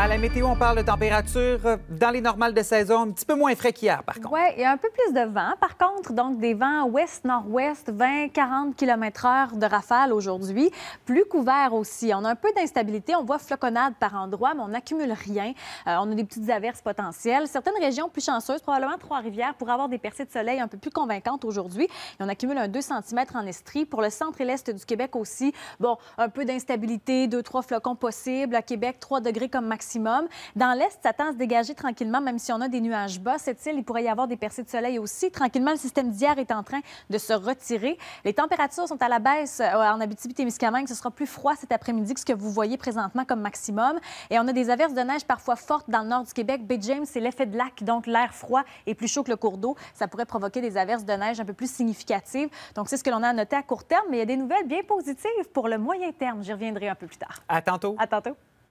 À la météo, on parle de température euh, dans les normales de saison, un petit peu moins frais qu'hier, par contre. Oui, il y a un peu plus de vent, par contre, donc des vents ouest-nord-ouest, 20-40 km/h de rafale aujourd'hui, plus couvert aussi. On a un peu d'instabilité, on voit floconnade par endroit, mais on n'accumule rien. Euh, on a des petites averses potentielles. Certaines régions plus chanceuses, probablement Trois-Rivières, pour avoir des percées de soleil un peu plus convaincantes aujourd'hui. on accumule un 2 cm en estrie. Pour le centre et l'est du Québec aussi, bon, un peu d'instabilité, 2 trois flocons possibles. À Québec, 3 degrés comme maximum dans l'Est, ça tend à se dégager tranquillement, même si on a des nuages bas. Cette île, il pourrait y avoir des percées de soleil aussi. Tranquillement, le système d'hier est en train de se retirer. Les températures sont à la baisse euh, en Abitibi-Témiscamingue. Ce sera plus froid cet après-midi que ce que vous voyez présentement comme maximum. Et on a des averses de neige parfois fortes dans le nord du Québec. Bay James, c'est l'effet de lac, donc l'air froid est plus chaud que le cours d'eau. Ça pourrait provoquer des averses de neige un peu plus significatives. Donc, c'est ce que l'on a à noter à court terme, mais il y a des nouvelles bien positives pour le moyen terme. J'y reviendrai un peu plus tard. À tantôt. À tantôt.